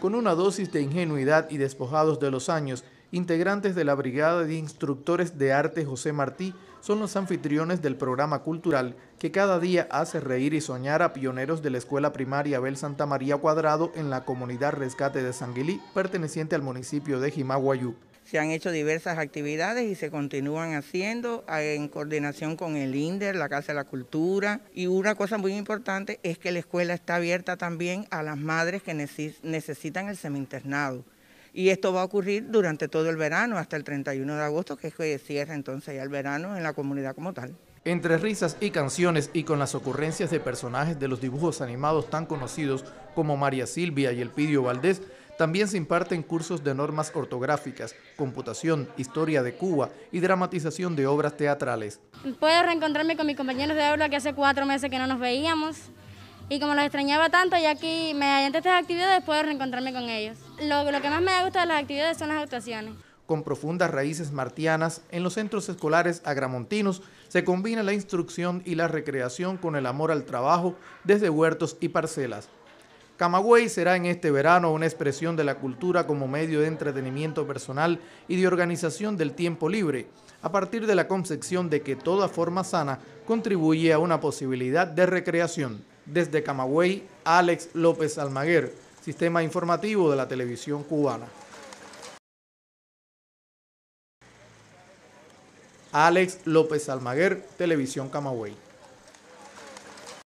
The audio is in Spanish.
con una dosis de ingenuidad y despojados de los años, integrantes de la Brigada de Instructores de Arte José Martí son los anfitriones del programa cultural que cada día hace reír y soñar a pioneros de la Escuela Primaria Abel Santa María Cuadrado en la comunidad Rescate de Sanguilí, perteneciente al municipio de Jimaguayú. Se han hecho diversas actividades y se continúan haciendo ah, en coordinación con el INDER, la Casa de la Cultura. Y una cosa muy importante es que la escuela está abierta también a las madres que necesitan el seminternado. Y esto va a ocurrir durante todo el verano, hasta el 31 de agosto, que es que cierra entonces ya el verano en la comunidad como tal. Entre risas y canciones y con las ocurrencias de personajes de los dibujos animados tan conocidos como María Silvia y Elpidio Valdés, también se imparten cursos de normas ortográficas, computación, historia de Cuba y dramatización de obras teatrales. Puedo reencontrarme con mis compañeros de aula que hace cuatro meses que no nos veíamos. Y como los extrañaba tanto, y aquí mediante estas actividades, puedo reencontrarme con ellos. Lo, lo que más me gusta de las actividades son las actuaciones con profundas raíces martianas, en los centros escolares agramontinos se combina la instrucción y la recreación con el amor al trabajo desde huertos y parcelas. Camagüey será en este verano una expresión de la cultura como medio de entretenimiento personal y de organización del tiempo libre, a partir de la concepción de que toda forma sana contribuye a una posibilidad de recreación. Desde Camagüey, Alex López Almaguer, Sistema Informativo de la Televisión Cubana. Alex López Almaguer, Televisión Camagüey.